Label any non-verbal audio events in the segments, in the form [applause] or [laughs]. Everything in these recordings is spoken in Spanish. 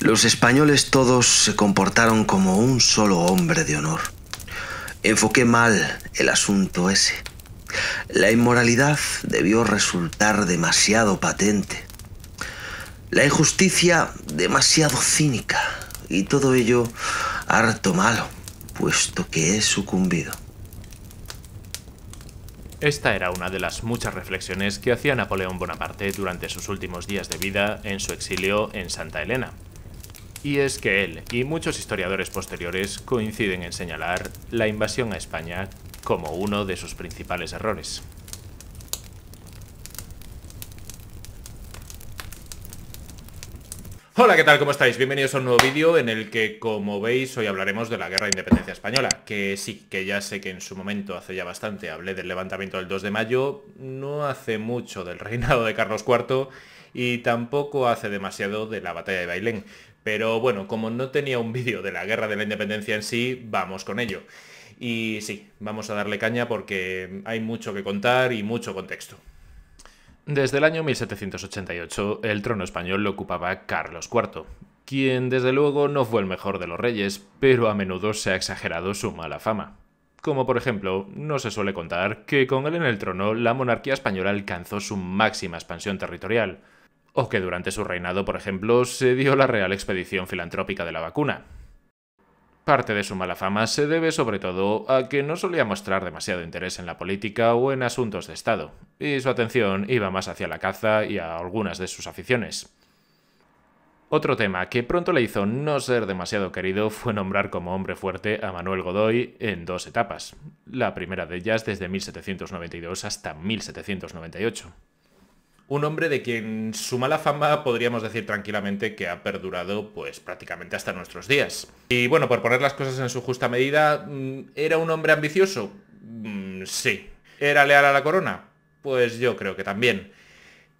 Los españoles todos se comportaron como un solo hombre de honor. Enfoqué mal el asunto ese. La inmoralidad debió resultar demasiado patente. La injusticia demasiado cínica. Y todo ello harto malo, puesto que he sucumbido. Esta era una de las muchas reflexiones que hacía Napoleón Bonaparte durante sus últimos días de vida en su exilio en Santa Elena, y es que él y muchos historiadores posteriores coinciden en señalar la invasión a España como uno de sus principales errores. Hola, ¿qué tal? ¿Cómo estáis? Bienvenidos a un nuevo vídeo en el que, como veis, hoy hablaremos de la Guerra de Independencia Española, que sí, que ya sé que en su momento, hace ya bastante, hablé del levantamiento del 2 de mayo, no hace mucho del reinado de Carlos IV y tampoco hace demasiado de la batalla de Bailén. Pero bueno, como no tenía un vídeo de la guerra de la independencia en sí, vamos con ello. Y sí, vamos a darle caña porque hay mucho que contar y mucho contexto. Desde el año 1788, el trono español lo ocupaba Carlos IV, quien desde luego no fue el mejor de los reyes, pero a menudo se ha exagerado su mala fama. Como por ejemplo, no se suele contar que con él en el trono la monarquía española alcanzó su máxima expansión territorial, o que durante su reinado, por ejemplo, se dio la Real Expedición Filantrópica de la Vacuna. Parte de su mala fama se debe sobre todo a que no solía mostrar demasiado interés en la política o en asuntos de Estado, y su atención iba más hacia la caza y a algunas de sus aficiones. Otro tema que pronto le hizo no ser demasiado querido fue nombrar como hombre fuerte a Manuel Godoy en dos etapas, la primera de ellas desde 1792 hasta 1798 un hombre de quien su mala fama podríamos decir tranquilamente que ha perdurado pues prácticamente hasta nuestros días. Y bueno, por poner las cosas en su justa medida, mm, ¿era un hombre ambicioso? Mm, sí. ¿Era leal a la corona? Pues yo creo que también.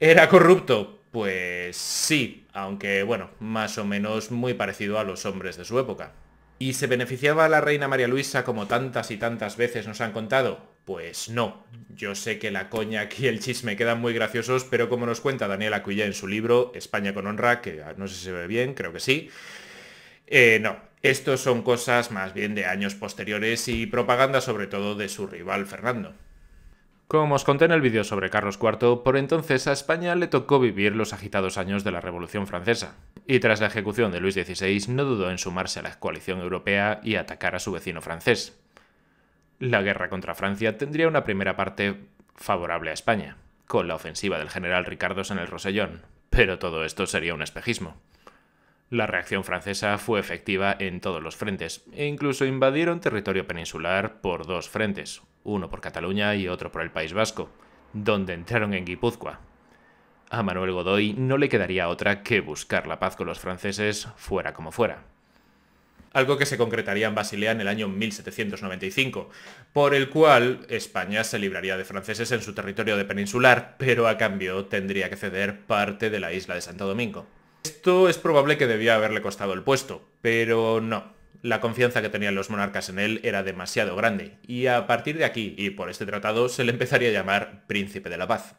¿Era corrupto? Pues sí, aunque bueno, más o menos muy parecido a los hombres de su época. ¿Y se beneficiaba a la reina María Luisa como tantas y tantas veces nos han contado? Pues no, yo sé que la coña y el chisme quedan muy graciosos, pero como nos cuenta Daniel Acuilla en su libro España con honra, que no sé si se ve bien, creo que sí, eh, no, estos son cosas más bien de años posteriores y propaganda sobre todo de su rival Fernando. Como os conté en el vídeo sobre Carlos IV, por entonces a España le tocó vivir los agitados años de la Revolución Francesa, y tras la ejecución de Luis XVI no dudó en sumarse a la coalición europea y atacar a su vecino francés, la guerra contra Francia tendría una primera parte favorable a España, con la ofensiva del general Ricardos en el Rosellón, pero todo esto sería un espejismo. La reacción francesa fue efectiva en todos los frentes, e incluso invadieron territorio peninsular por dos frentes, uno por Cataluña y otro por el País Vasco, donde entraron en Guipúzcoa. A Manuel Godoy no le quedaría otra que buscar la paz con los franceses fuera como fuera algo que se concretaría en Basilea en el año 1795, por el cual España se libraría de franceses en su territorio de peninsular, pero a cambio tendría que ceder parte de la isla de Santo Domingo. Esto es probable que debía haberle costado el puesto, pero no. La confianza que tenían los monarcas en él era demasiado grande, y a partir de aquí y por este tratado se le empezaría a llamar Príncipe de la Paz.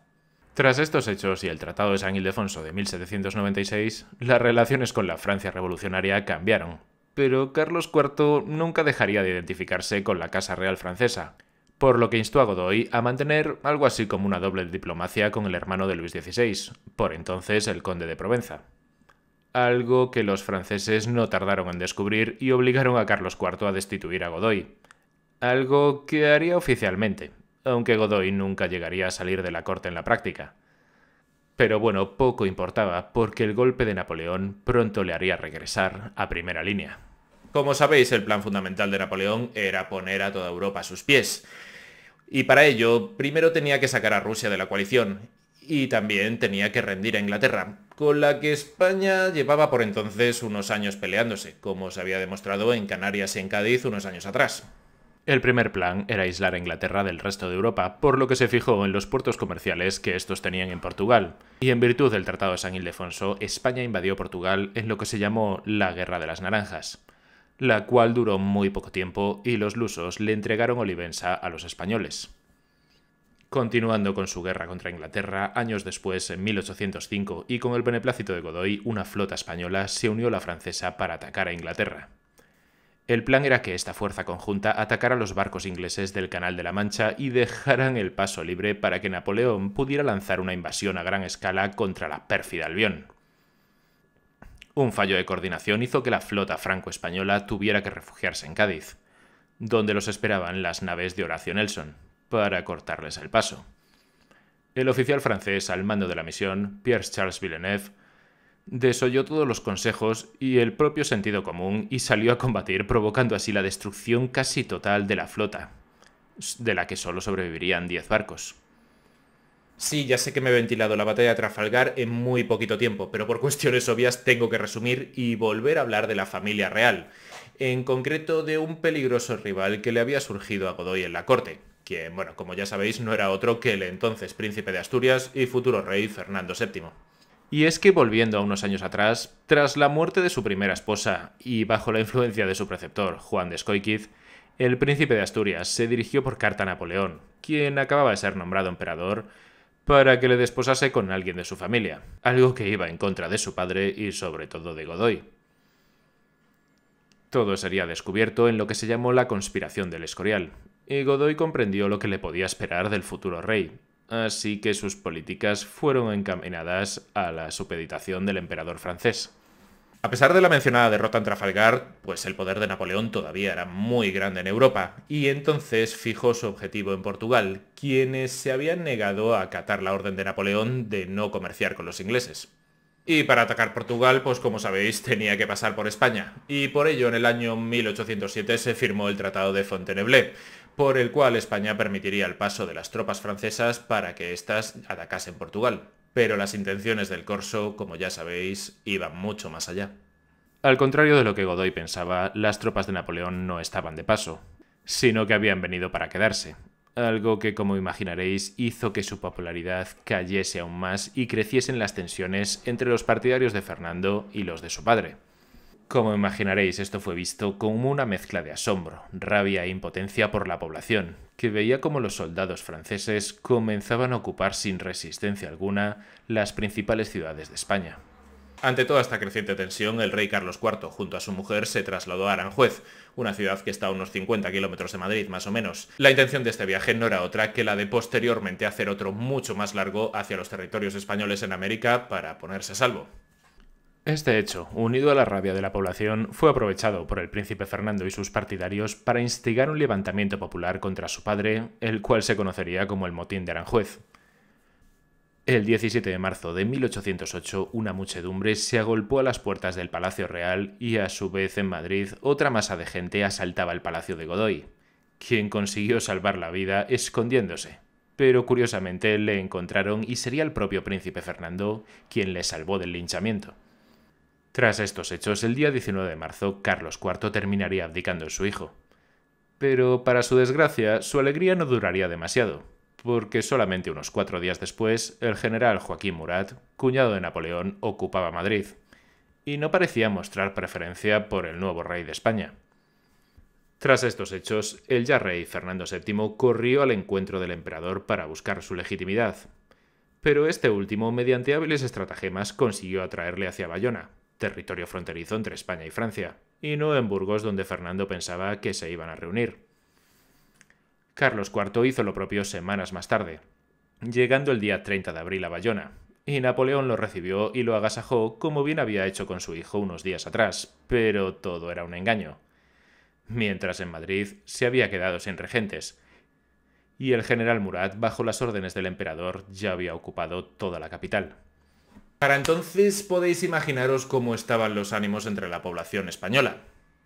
Tras estos hechos y el Tratado de San Ildefonso de 1796, las relaciones con la Francia revolucionaria cambiaron, pero Carlos IV nunca dejaría de identificarse con la Casa Real francesa, por lo que instó a Godoy a mantener algo así como una doble diplomacia con el hermano de Luis XVI, por entonces el conde de Provenza. Algo que los franceses no tardaron en descubrir y obligaron a Carlos IV a destituir a Godoy. Algo que haría oficialmente, aunque Godoy nunca llegaría a salir de la corte en la práctica. Pero bueno, poco importaba, porque el golpe de Napoleón pronto le haría regresar a primera línea. Como sabéis, el plan fundamental de Napoleón era poner a toda Europa a sus pies. Y para ello, primero tenía que sacar a Rusia de la coalición, y también tenía que rendir a Inglaterra, con la que España llevaba por entonces unos años peleándose, como se había demostrado en Canarias y en Cádiz unos años atrás. El primer plan era aislar a Inglaterra del resto de Europa, por lo que se fijó en los puertos comerciales que estos tenían en Portugal, y en virtud del Tratado de San Ildefonso, España invadió Portugal en lo que se llamó la Guerra de las Naranjas la cual duró muy poco tiempo y los lusos le entregaron Olivenza a los españoles. Continuando con su guerra contra Inglaterra, años después, en 1805, y con el beneplácito de Godoy, una flota española se unió a la francesa para atacar a Inglaterra. El plan era que esta fuerza conjunta atacara los barcos ingleses del Canal de la Mancha y dejaran el paso libre para que Napoleón pudiera lanzar una invasión a gran escala contra la pérfida Albión. Un fallo de coordinación hizo que la flota franco-española tuviera que refugiarse en Cádiz, donde los esperaban las naves de Horacio Nelson, para cortarles el paso. El oficial francés al mando de la misión, Pierre Charles Villeneuve, desoyó todos los consejos y el propio sentido común y salió a combatir, provocando así la destrucción casi total de la flota, de la que solo sobrevivirían 10 barcos. Sí, ya sé que me he ventilado la batalla de Trafalgar en muy poquito tiempo, pero por [laughs] cuestiones obvias tengo que resumir y volver a hablar de la familia real, en concreto de un peligroso rival que le había surgido a Godoy en la corte, quien, bueno, como ya sabéis, no era otro que el entonces príncipe de Asturias y futuro rey Fernando VII. Y es que volviendo a unos años atrás, tras la muerte de su primera esposa y bajo la influencia de su preceptor, Juan de Escoiquiz, el príncipe de Asturias se dirigió por carta a Napoleón, quien acababa de ser nombrado emperador, para que le desposase con alguien de su familia, algo que iba en contra de su padre y sobre todo de Godoy. Todo sería descubierto en lo que se llamó la conspiración del Escorial, y Godoy comprendió lo que le podía esperar del futuro rey, así que sus políticas fueron encaminadas a la supeditación del emperador francés. A pesar de la mencionada derrota en Trafalgar, pues el poder de Napoleón todavía era muy grande en Europa, y entonces fijó su objetivo en Portugal, quienes se habían negado a acatar la orden de Napoleón de no comerciar con los ingleses. Y para atacar Portugal, pues como sabéis, tenía que pasar por España, y por ello en el año 1807 se firmó el Tratado de Fontainebleau, por el cual España permitiría el paso de las tropas francesas para que éstas atacasen Portugal pero las intenciones del corso, como ya sabéis, iban mucho más allá. Al contrario de lo que Godoy pensaba, las tropas de Napoleón no estaban de paso, sino que habían venido para quedarse, algo que como imaginaréis hizo que su popularidad cayese aún más y creciesen las tensiones entre los partidarios de Fernando y los de su padre. Como imaginaréis, esto fue visto como una mezcla de asombro, rabia e impotencia por la población, que veía como los soldados franceses comenzaban a ocupar sin resistencia alguna las principales ciudades de España. Ante toda esta creciente tensión, el rey Carlos IV junto a su mujer se trasladó a Aranjuez, una ciudad que está a unos 50 kilómetros de Madrid más o menos. La intención de este viaje no era otra que la de posteriormente hacer otro mucho más largo hacia los territorios españoles en América para ponerse a salvo. Este hecho, unido a la rabia de la población, fue aprovechado por el príncipe Fernando y sus partidarios para instigar un levantamiento popular contra su padre, el cual se conocería como el motín de Aranjuez. El 17 de marzo de 1808, una muchedumbre se agolpó a las puertas del Palacio Real y, a su vez, en Madrid, otra masa de gente asaltaba el Palacio de Godoy, quien consiguió salvar la vida escondiéndose pero curiosamente le encontraron y sería el propio príncipe Fernando quien le salvó del linchamiento. Tras estos hechos, el día 19 de marzo, Carlos IV terminaría abdicando en su hijo. Pero, para su desgracia, su alegría no duraría demasiado, porque solamente unos cuatro días después, el general Joaquín Murat, cuñado de Napoleón, ocupaba Madrid, y no parecía mostrar preferencia por el nuevo rey de España. Tras estos hechos, el ya rey Fernando VII corrió al encuentro del emperador para buscar su legitimidad, pero este último, mediante hábiles estratagemas, consiguió atraerle hacia Bayona, territorio fronterizo entre España y Francia, y no en Burgos donde Fernando pensaba que se iban a reunir. Carlos IV hizo lo propio semanas más tarde, llegando el día 30 de abril a Bayona, y Napoleón lo recibió y lo agasajó como bien había hecho con su hijo unos días atrás, pero todo era un engaño. Mientras en Madrid se había quedado sin regentes, y el general Murat, bajo las órdenes del emperador, ya había ocupado toda la capital. Para entonces podéis imaginaros cómo estaban los ánimos entre la población española.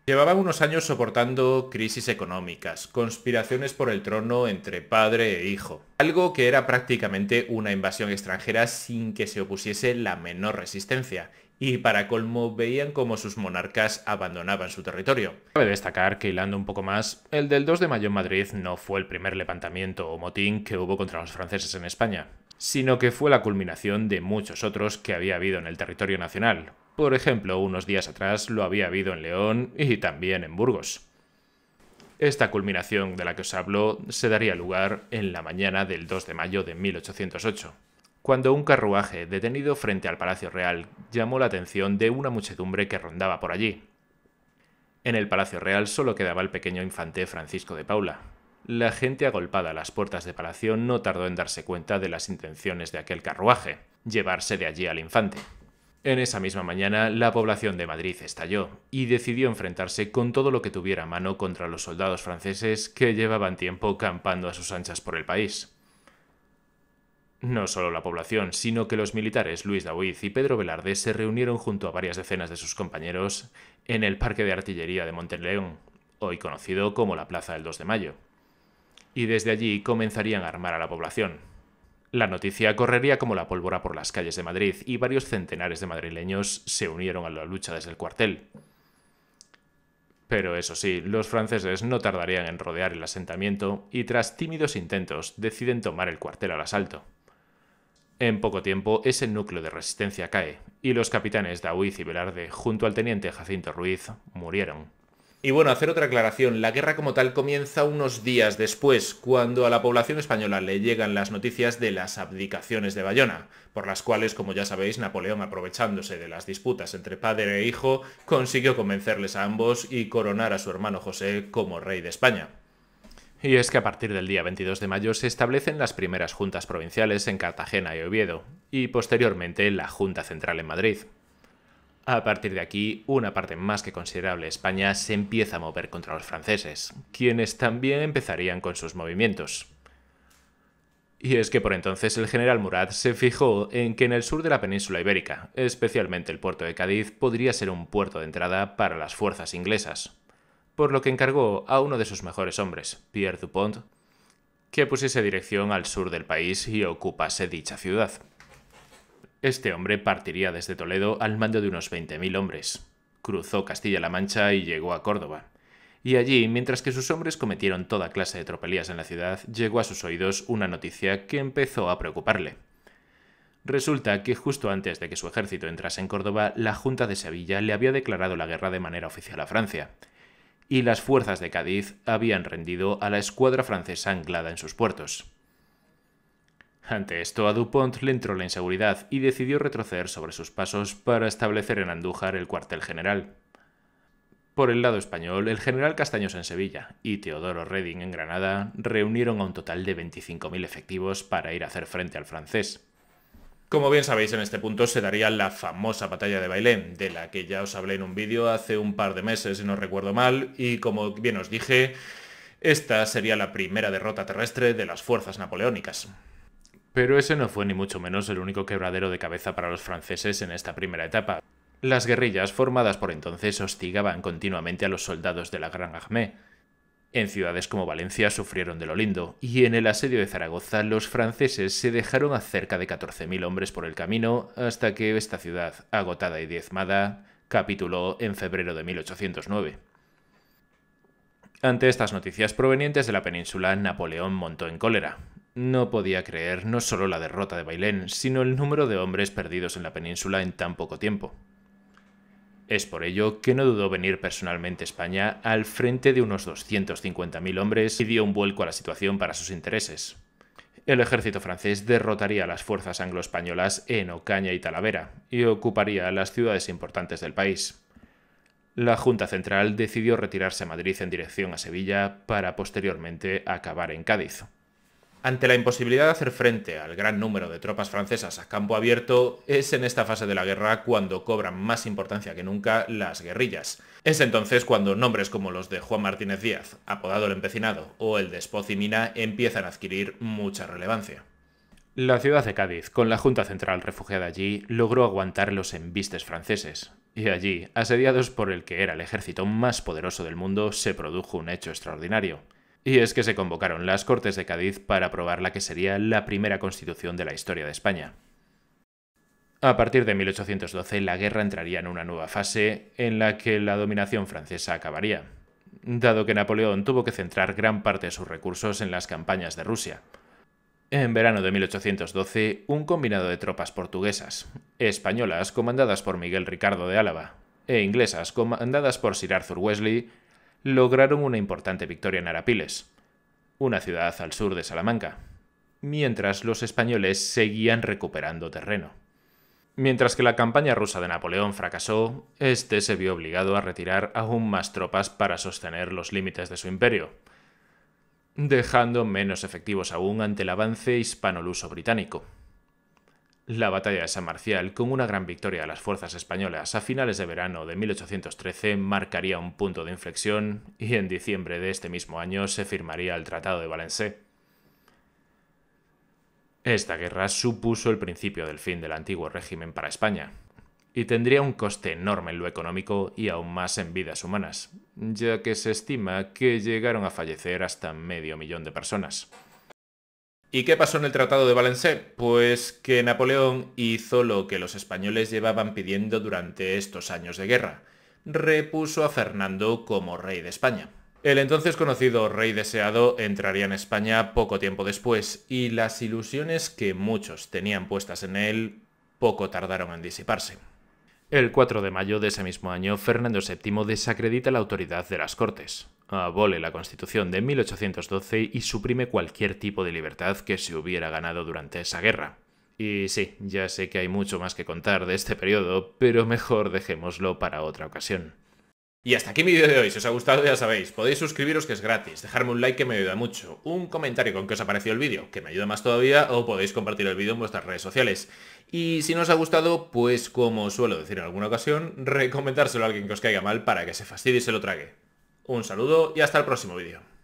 Llevaban unos años soportando crisis económicas, conspiraciones por el trono entre padre e hijo, algo que era prácticamente una invasión extranjera sin que se opusiese la menor resistencia, y para colmo veían como sus monarcas abandonaban su territorio. Cabe destacar que hilando un poco más, el del 2 de mayo en Madrid no fue el primer levantamiento o motín que hubo contra los franceses en España sino que fue la culminación de muchos otros que había habido en el territorio nacional. Por ejemplo, unos días atrás lo había habido en León y también en Burgos. Esta culminación de la que os hablo se daría lugar en la mañana del 2 de mayo de 1808, cuando un carruaje detenido frente al Palacio Real llamó la atención de una muchedumbre que rondaba por allí. En el Palacio Real solo quedaba el pequeño infante Francisco de Paula, la gente agolpada a las puertas de Palacio no tardó en darse cuenta de las intenciones de aquel carruaje, llevarse de allí al infante. En esa misma mañana, la población de Madrid estalló y decidió enfrentarse con todo lo que tuviera a mano contra los soldados franceses que llevaban tiempo campando a sus anchas por el país. No solo la población, sino que los militares Luis Daoiz y Pedro Velarde se reunieron junto a varias decenas de sus compañeros en el Parque de Artillería de Monteleón, hoy conocido como la Plaza del 2 de Mayo y desde allí comenzarían a armar a la población. La noticia correría como la pólvora por las calles de Madrid y varios centenares de madrileños se unieron a la lucha desde el cuartel. Pero eso sí, los franceses no tardarían en rodear el asentamiento y tras tímidos intentos deciden tomar el cuartel al asalto. En poco tiempo ese núcleo de resistencia cae y los capitanes Dawiz y Velarde junto al teniente Jacinto Ruiz murieron. Y bueno, hacer otra aclaración. La guerra como tal comienza unos días después, cuando a la población española le llegan las noticias de las abdicaciones de Bayona, por las cuales, como ya sabéis, Napoleón, aprovechándose de las disputas entre padre e hijo, consiguió convencerles a ambos y coronar a su hermano José como rey de España. Y es que a partir del día 22 de mayo se establecen las primeras juntas provinciales en Cartagena y Oviedo, y posteriormente la Junta Central en Madrid. A partir de aquí, una parte más que considerable de España se empieza a mover contra los franceses, quienes también empezarían con sus movimientos. Y es que por entonces el general Murat se fijó en que en el sur de la península ibérica, especialmente el puerto de Cádiz, podría ser un puerto de entrada para las fuerzas inglesas, por lo que encargó a uno de sus mejores hombres, Pierre Dupont, que pusiese dirección al sur del país y ocupase dicha ciudad. Este hombre partiría desde Toledo al mando de unos 20.000 hombres. Cruzó Castilla-La Mancha y llegó a Córdoba. Y allí, mientras que sus hombres cometieron toda clase de tropelías en la ciudad, llegó a sus oídos una noticia que empezó a preocuparle. Resulta que justo antes de que su ejército entrase en Córdoba, la Junta de Sevilla le había declarado la guerra de manera oficial a Francia, y las fuerzas de Cádiz habían rendido a la escuadra francesa anclada en sus puertos. Ante esto, a Dupont le entró la inseguridad y decidió retroceder sobre sus pasos para establecer en Andújar el cuartel general. Por el lado español, el general Castaños en Sevilla y Teodoro Reding en Granada reunieron a un total de 25.000 efectivos para ir a hacer frente al francés. Como bien sabéis, en este punto se daría la famosa batalla de Bailén, de la que ya os hablé en un vídeo hace un par de meses, si no recuerdo mal, y como bien os dije, esta sería la primera derrota terrestre de las fuerzas napoleónicas. Pero ese no fue ni mucho menos el único quebradero de cabeza para los franceses en esta primera etapa. Las guerrillas formadas por entonces hostigaban continuamente a los soldados de la Gran Armée. En ciudades como Valencia sufrieron de lo lindo, y en el asedio de Zaragoza los franceses se dejaron a cerca de 14.000 hombres por el camino hasta que esta ciudad, agotada y diezmada, capituló en febrero de 1809. Ante estas noticias provenientes de la península, Napoleón montó en cólera. No podía creer no solo la derrota de Bailén, sino el número de hombres perdidos en la península en tan poco tiempo. Es por ello que no dudó venir personalmente a España al frente de unos 250.000 hombres y dio un vuelco a la situación para sus intereses. El ejército francés derrotaría a las fuerzas anglo-españolas en Ocaña y Talavera y ocuparía las ciudades importantes del país. La Junta Central decidió retirarse a Madrid en dirección a Sevilla para posteriormente acabar en Cádiz. Ante la imposibilidad de hacer frente al gran número de tropas francesas a campo abierto, es en esta fase de la guerra cuando cobran más importancia que nunca las guerrillas. Es entonces cuando nombres como los de Juan Martínez Díaz, apodado el empecinado, o el de Mina empiezan a adquirir mucha relevancia. La ciudad de Cádiz, con la Junta Central refugiada allí, logró aguantar los embistes franceses. Y allí, asediados por el que era el ejército más poderoso del mundo, se produjo un hecho extraordinario. Y es que se convocaron las Cortes de Cádiz para aprobar la que sería la primera constitución de la historia de España. A partir de 1812 la guerra entraría en una nueva fase en la que la dominación francesa acabaría, dado que Napoleón tuvo que centrar gran parte de sus recursos en las campañas de Rusia. En verano de 1812, un combinado de tropas portuguesas, españolas comandadas por Miguel Ricardo de Álava, e inglesas comandadas por Sir Arthur Wesley, lograron una importante victoria en Arapiles, una ciudad al sur de Salamanca, mientras los españoles seguían recuperando terreno. Mientras que la campaña rusa de Napoleón fracasó, este se vio obligado a retirar aún más tropas para sostener los límites de su imperio, dejando menos efectivos aún ante el avance hispanoluso británico la batalla de San Marcial, con una gran victoria de las fuerzas españolas a finales de verano de 1813, marcaría un punto de inflexión y en diciembre de este mismo año se firmaría el Tratado de valence Esta guerra supuso el principio del fin del antiguo régimen para España, y tendría un coste enorme en lo económico y aún más en vidas humanas, ya que se estima que llegaron a fallecer hasta medio millón de personas. ¿Y qué pasó en el Tratado de Valensé? Pues que Napoleón hizo lo que los españoles llevaban pidiendo durante estos años de guerra. Repuso a Fernando como rey de España. El entonces conocido rey deseado entraría en España poco tiempo después y las ilusiones que muchos tenían puestas en él poco tardaron en disiparse. El 4 de mayo de ese mismo año, Fernando VII desacredita la autoridad de las Cortes, abole la Constitución de 1812 y suprime cualquier tipo de libertad que se hubiera ganado durante esa guerra. Y sí, ya sé que hay mucho más que contar de este periodo, pero mejor dejémoslo para otra ocasión. Y hasta aquí mi vídeo de hoy, si os ha gustado ya sabéis, podéis suscribiros que es gratis, dejarme un like que me ayuda mucho, un comentario con que os ha parecido el vídeo, que me ayuda más todavía, o podéis compartir el vídeo en vuestras redes sociales. Y si no os ha gustado, pues como suelo decir en alguna ocasión, recomendárselo a alguien que os caiga mal para que se fastidie y se lo trague. Un saludo y hasta el próximo vídeo.